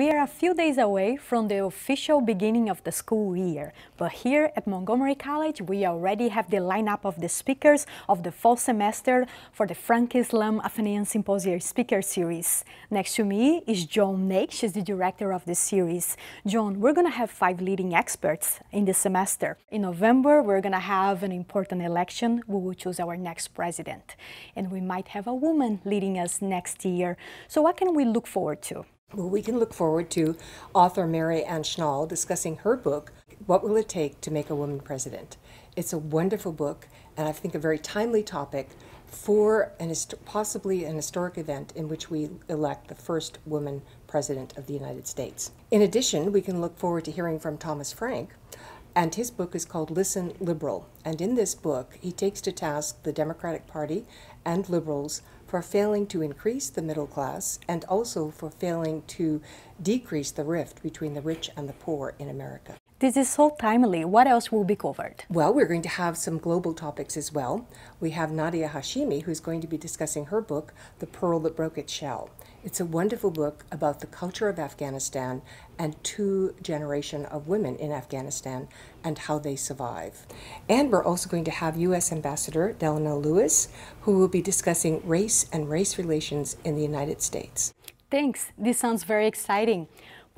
We are a few days away from the official beginning of the school year, but here at Montgomery College we already have the lineup of the speakers of the fall semester for the Frank Islam Athenian Symposium Speaker Series. Next to me is Joan Naik, she's the director of the series. Joan, we're gonna have five leading experts in the semester. In November, we're gonna have an important election. We will choose our next president. And we might have a woman leading us next year. So what can we look forward to? Well, we can look forward to author Mary Ann Schnall discussing her book, What Will It Take to Make a Woman President? It's a wonderful book, and I think a very timely topic for an possibly an historic event in which we elect the first woman president of the United States. In addition, we can look forward to hearing from Thomas Frank, and his book is called Listen Liberal. And in this book, he takes to task the Democratic Party and liberals for failing to increase the middle class and also for failing to decrease the rift between the rich and the poor in America. This is so timely. What else will be covered? Well, we're going to have some global topics as well. We have Nadia Hashimi, who's going to be discussing her book, The Pearl That Broke Its Shell. It's a wonderful book about the culture of Afghanistan and two generation of women in Afghanistan and how they survive. And we're also going to have U.S. Ambassador Delano Lewis, who will be discussing race and race relations in the United States. Thanks. This sounds very exciting.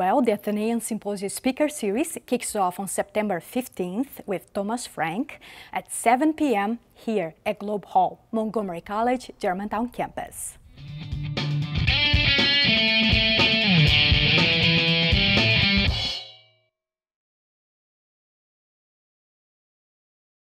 Well, the Athenaeum Symposium Speaker Series kicks off on September 15th with Thomas Frank at 7 p.m. here at Globe Hall, Montgomery College, Germantown campus.